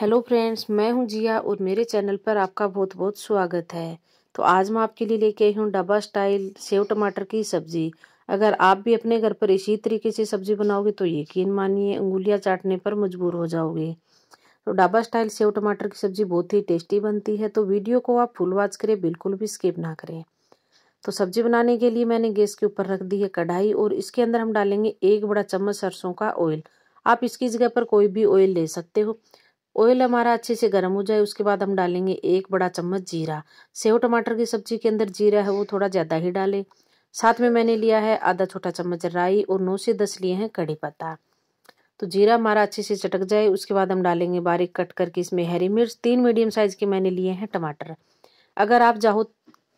hello friends मैं हूं जिया और मेरे चैनल पर आपका बहुत बहुत स्वागत है तो आज मैं आपके लिए लेके आई हूं डब्बा स्टाइल सेव टमाटर की सब्ज़ी अगर आप भी अपने घर पर इसी तरीके से सब्ज़ी बनाओगे तो यकीन मानिए उंगलियां चाटने पर मजबूर हो जाओगे तो डाबा स्टाइल सेव टमाटर की सब्ज़ी बहुत ही टेस्टी बनती है तो वीडियो को आप फुल वाच करें बिल्कुल भी स्किप ना करें तो सब्ज़ी बनाने के लिए मैंने गैस के ऊपर रख दी है कढ़ाई और इसके अंदर हम डालेंगे एक बड़ा चम्मच सरसों का ऑयल आप इसकी जगह पर कोई भी ऑयल ले सकते हो ऑयल हमारा अच्छे से गर्म हो जाए उसके बाद हम डालेंगे एक बड़ा चम्मच जीरा सेव टमाटर की सब्जी के अंदर जीरा है वो थोड़ा ज़्यादा ही डालें साथ में मैंने लिया है आधा छोटा चम्मच राई और नौ से दस लिए हैं कड़ी पत्ता तो जीरा हमारा अच्छे से चटक जाए उसके बाद हम डालेंगे बारीक कट करके इसमें हरी मिर्च तीन मीडियम साइज़ के मैंने लिए हैं टमाटर अगर आप चाहो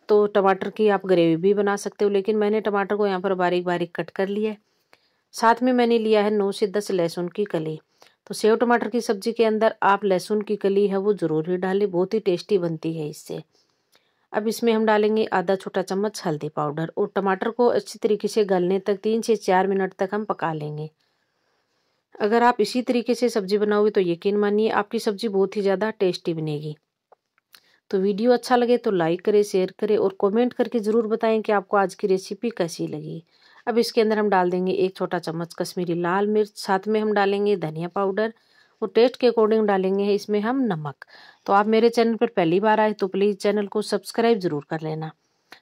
तो टमाटर की आप ग्रेवी भी बना सकते हो लेकिन मैंने टमाटर को यहाँ पर बारीक बारीक कट कर लिया है साथ में मैंने लिया है नौ से दस लहसुन की कली तो सेव टमाटर की सब्जी के अंदर आप लहसुन की कली है वो ज़रूर ही डालें बहुत ही टेस्टी बनती है इससे अब इसमें हम डालेंगे आधा छोटा चम्मच हल्दी पाउडर और टमाटर को अच्छी तरीके से गलने तक तीन से चार मिनट तक हम पका लेंगे अगर आप इसी तरीके से सब्ज़ी बनाओगे तो यकीन मानिए आपकी सब्ज़ी बहुत ही ज़्यादा टेस्टी बनेगी तो वीडियो अच्छा लगे तो लाइक करें शेयर करें और कमेंट करके ज़रूर बताएं कि आपको आज की रेसिपी कैसी लगी अब इसके अंदर हम डाल देंगे एक छोटा चम्मच कश्मीरी लाल मिर्च साथ में हम डालेंगे धनिया पाउडर और टेस्ट के अकॉर्डिंग डालेंगे इसमें हम नमक तो आप मेरे चैनल पर पहली बार आए तो प्लीज़ चैनल को सब्सक्राइब ज़रूर कर लेना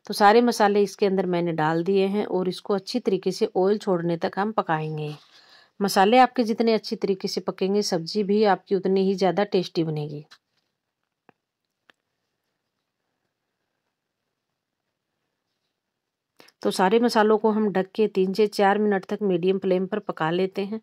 तो सारे मसाले इसके अंदर मैंने डाल दिए हैं और इसको अच्छी तरीके से ऑयल छोड़ने तक हम पकाएंगे मसाले आपके जितने अच्छी तरीके से पकेंगे सब्जी भी आपकी उतनी ही ज़्यादा टेस्टी बनेगी तो सारे मसालों को हम ढक के तीन से चार मिनट तक मीडियम फ्लेम पर पका लेते हैं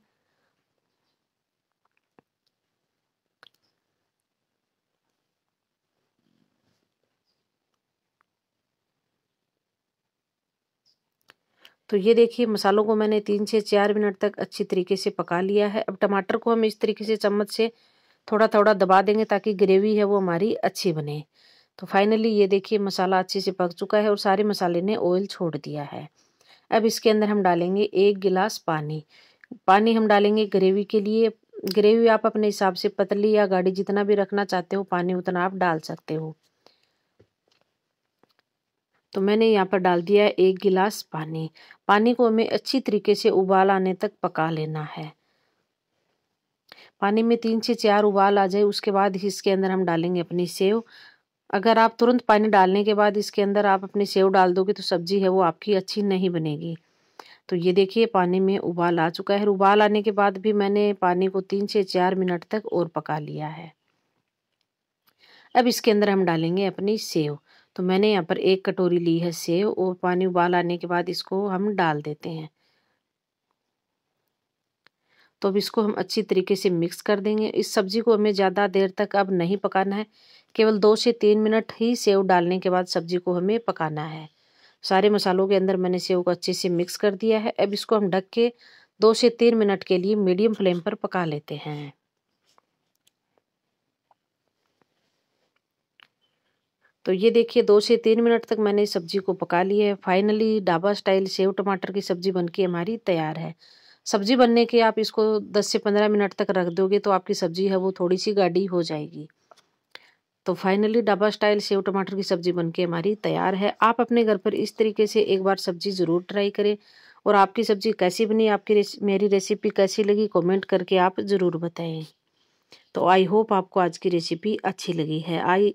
तो ये देखिए मसालों को मैंने तीन से चार मिनट तक अच्छी तरीके से पका लिया है अब टमाटर को हम इस तरीके से चम्मच से थोड़ा थोड़ा दबा देंगे ताकि ग्रेवी है वो हमारी अच्छी बने तो फाइनली ये देखिए मसाला अच्छे से पक चुका है और सारे मसाले ने ऑयल छोड़ दिया है अब इसके अंदर हम डालेंगे एक गिलास पानी पानी हम डालेंगे ग्रेवी के लिए ग्रेवी आप अपने हिसाब से पतली या गाढ़ी जितना भी रखना चाहते हो पानी उतना आप डाल सकते हो तो मैंने यहाँ पर डाल दिया है एक गिलास पानी पानी को हमें अच्छी तरीके से उबाल आने तक पका लेना है पानी में तीन से चार उबाल आ जाए उसके बाद इसके अंदर हम डालेंगे अपनी सेव अगर आप तुरंत पानी डालने के बाद इसके अंदर आप अपनी सेव डाल दोगे तो सब्जी है वो आपकी अच्छी नहीं बनेगी तो ये देखिए पानी में उबाल आ चुका है उबाल आने के बाद भी मैंने पानी को तीन से चार मिनट तक और पका लिया है अब इसके अंदर हम डालेंगे अपनी सेव तो मैंने यहाँ पर एक कटोरी ली है सेव और पानी उबाल आने के बाद इसको हम डाल देते हैं तो अब इसको हम अच्छी तरीके से मिक्स कर देंगे इस सब्ज़ी को हमें ज़्यादा देर तक अब नहीं पकाना है केवल दो से तीन मिनट ही सेव डालने के बाद सब्ज़ी को हमें पकाना है सारे मसालों के अंदर मैंने सेव को अच्छे से मिक्स कर दिया है अब इसको हम ढक के दो से तीन मिनट के लिए मीडियम फ्लेम पर पका लेते हैं तो ये देखिए दो से तीन मिनट तक मैंने इस सब्ज़ी को पका लिया है फाइनली डाबा स्टाइल सेव टमाटर की सब्ज़ी बनके हमारी तैयार है सब्जी बनने के आप इसको 10 से 15 मिनट तक रख दोगे तो आपकी सब्जी है वो थोड़ी सी गाढ़ी हो जाएगी तो फाइनली डाबा स्टाइल सेव टमाटर की सब्जी बनके हमारी तैयार है आप अपने घर पर इस तरीके से एक बार सब्जी ज़रूर ट्राई करें और आपकी सब्जी कैसी बनी आपकी रेसि मेरी रेसिपी कैसी लगी कमेंट करके आप ज़रूर बताएं तो आई होप आपको आज की रेसिपी अच्छी लगी है आई